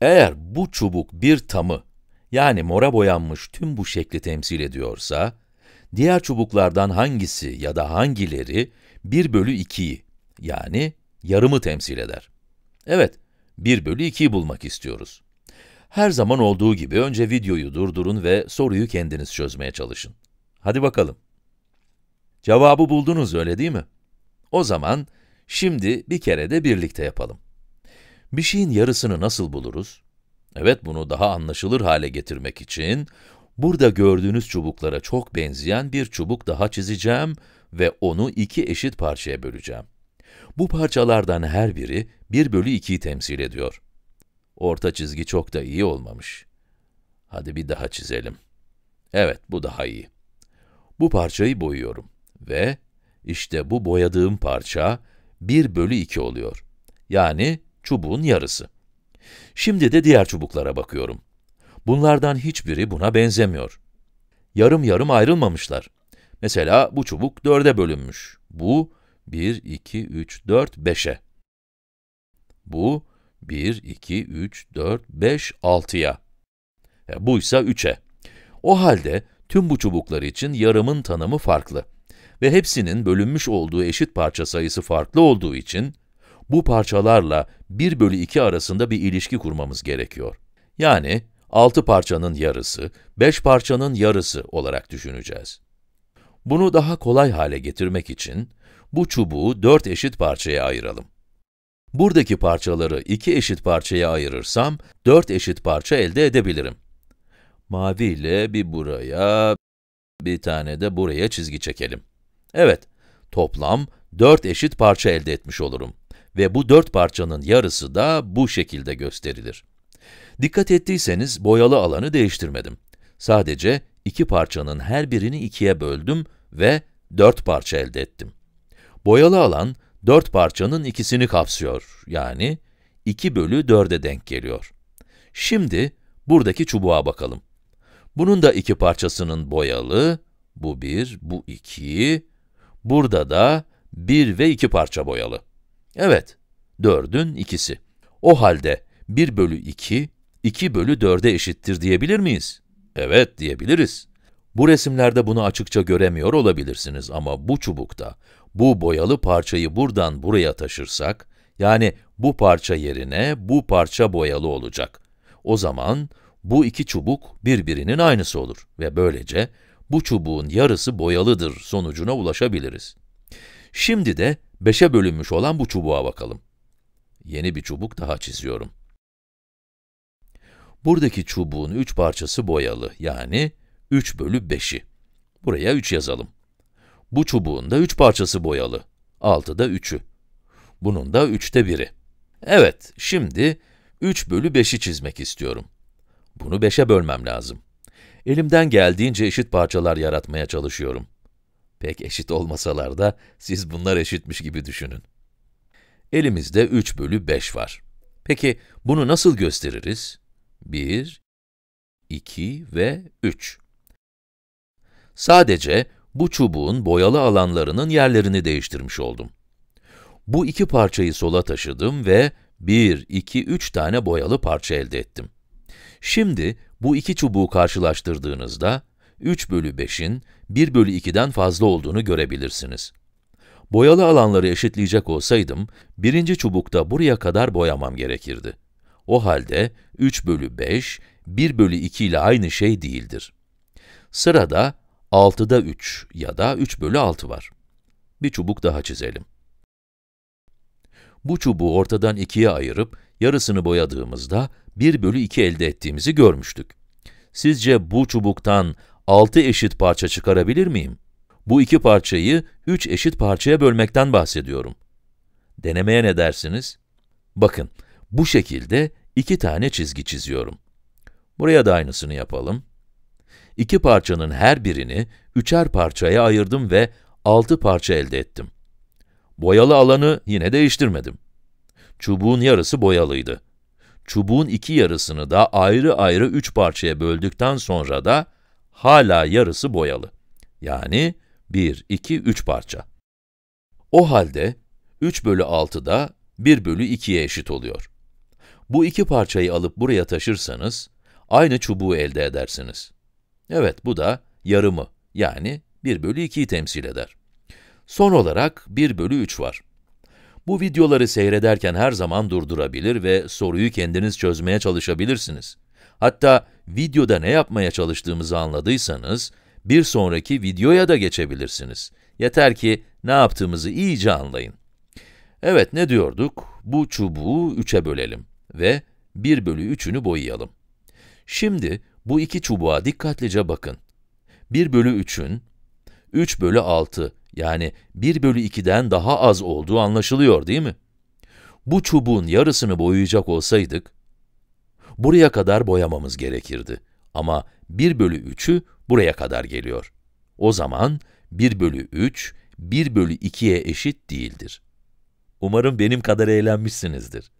Eğer bu çubuk bir tamı, yani mora boyanmış tüm bu şekli temsil ediyorsa, diğer çubuklardan hangisi ya da hangileri 1 bölü 2'yi, yani yarımı temsil eder? Evet, 1 bölü 2'yi bulmak istiyoruz. Her zaman olduğu gibi önce videoyu durdurun ve soruyu kendiniz çözmeye çalışın. Hadi bakalım. Cevabı buldunuz öyle değil mi? O zaman şimdi bir kere de birlikte yapalım. Bir şeyin yarısını nasıl buluruz? Evet, bunu daha anlaşılır hale getirmek için burada gördüğünüz çubuklara çok benzeyen bir çubuk daha çizeceğim ve onu iki eşit parçaya böleceğim. Bu parçalardan her biri 1 bölü 2'yi temsil ediyor. Orta çizgi çok da iyi olmamış. Hadi bir daha çizelim. Evet, bu daha iyi. Bu parçayı boyuyorum ve işte bu boyadığım parça 1 bölü 2 oluyor. Yani çubuğun yarısı. Şimdi de diğer çubuklara bakıyorum. Bunlardan hiçbiri buna benzemiyor. Yarım yarım ayrılmamışlar. Mesela bu çubuk dörde bölünmüş. Bu 1, 2, 3, 4, 5'e. Bu 1, 2, 3, 4, 5, 6'ya. E, bu ise 3'e. O halde tüm bu çubuklar için yarımın tanımı farklı ve hepsinin bölünmüş olduğu eşit parça sayısı farklı olduğu için bu parçalarla 1 bölü 2 arasında bir ilişki kurmamız gerekiyor. Yani 6 parçanın yarısı, 5 parçanın yarısı olarak düşüneceğiz. Bunu daha kolay hale getirmek için bu çubuğu 4 eşit parçaya ayıralım. Buradaki parçaları 2 eşit parçaya ayırırsam 4 eşit parça elde edebilirim. Mavi ile bir buraya, bir tane de buraya çizgi çekelim. Evet, toplam 4 eşit parça elde etmiş olurum ve bu dört parçanın yarısı da bu şekilde gösterilir. Dikkat ettiyseniz boyalı alanı değiştirmedim. Sadece iki parçanın her birini ikiye böldüm ve dört parça elde ettim. Boyalı alan, dört parçanın ikisini kapsıyor. Yani 2 bölü 4'e denk geliyor. Şimdi buradaki çubuğa bakalım. Bunun da iki parçasının boyalı, bu bir, bu iki. Burada da bir ve iki parça boyalı. Evet, 4'ün ikisi. O halde 1 bölü 2, 2 bölü 4'e eşittir diyebilir miyiz? Evet, diyebiliriz. Bu resimlerde bunu açıkça göremiyor olabilirsiniz ama bu çubukta, bu boyalı parçayı buradan buraya taşırsak, yani bu parça yerine bu parça boyalı olacak. O zaman bu iki çubuk birbirinin aynısı olur ve böylece bu çubuğun yarısı boyalıdır sonucuna ulaşabiliriz. Şimdi de 5'e bölünmüş olan bu çubuğa bakalım. Yeni bir çubuk daha çiziyorum. Buradaki çubuğun 3 parçası boyalı, yani 3 bölü 5'i. Buraya 3 yazalım. Bu çubuğun da 3 parçası boyalı, 6'da 3'ü. Bunun da 3'te 1'i. Evet, şimdi 3 bölü 5'i çizmek istiyorum. Bunu 5'e bölmem lazım. Elimden geldiğince eşit parçalar yaratmaya çalışıyorum. Pek eşit olmasalar da siz bunlar eşitmiş gibi düşünün. Elimizde 3 bölü 5 var. Peki bunu nasıl gösteririz? 1, 2 ve 3. Sadece bu çubuğun boyalı alanlarının yerlerini değiştirmiş oldum. Bu iki parçayı sola taşıdım ve 1, 2, 3 tane boyalı parça elde ettim. Şimdi bu iki çubuğu karşılaştırdığınızda 3 bölü 5'in 1 bölü 2'den fazla olduğunu görebilirsiniz. Boyalı alanları eşitleyecek olsaydım, birinci çubukta buraya kadar boyamam gerekirdi. O halde 3 bölü 5, 1 bölü 2 ile aynı şey değildir. Sırada 6'da 3 ya da 3 bölü 6 var. Bir çubuk daha çizelim. Bu çubuğu ortadan ikiye ayırıp yarısını boyadığımızda 1 bölü 2 elde ettiğimizi görmüştük. Sizce bu çubuktan 6 eşit parça çıkarabilir miyim? Bu iki parçayı 3 eşit parçaya bölmekten bahsediyorum. Denemeye ne dersiniz? Bakın, bu şekilde iki tane çizgi çiziyorum. Buraya da aynısını yapalım. İki parçanın her birini üçer parçaya ayırdım ve 6 parça elde ettim. Boyalı alanı yine değiştirmedim. Çubuğun yarısı boyalıydı. Çubuğun iki yarısını da ayrı ayrı üç parçaya böldükten sonra da hala yarısı boyalı. Yani 1, 2, 3 parça. O halde 3 bölü 6 da 1 bölü 2'ye eşit oluyor. Bu iki parçayı alıp buraya taşırsanız, aynı çubuğu elde edersiniz. Evet, bu da yarımı, yani 1 bölü 2'yi temsil eder. Son olarak 1 bölü 3 var. Bu videoları seyrederken her zaman durdurabilir ve soruyu kendiniz çözmeye çalışabilirsiniz. Hatta videoda ne yapmaya çalıştığımızı anladıysanız, bir sonraki videoya da geçebilirsiniz. Yeter ki ne yaptığımızı iyice anlayın. Evet, ne diyorduk? Bu çubuğu 3'e bölelim ve 1 bölü 3'ünü boyayalım. Şimdi bu iki çubuğa dikkatlice bakın. 1 bölü 3'ün 3 bölü 6 yani 1 bölü 2'den daha az olduğu anlaşılıyor değil mi? Bu çubuğun yarısını boyayacak olsaydık, Buraya kadar boyamamız gerekirdi. Ama 1 bölü 3'ü buraya kadar geliyor. O zaman 1 bölü 3, 1 bölü 2'ye eşit değildir. Umarım benim kadar eğlenmişsinizdir.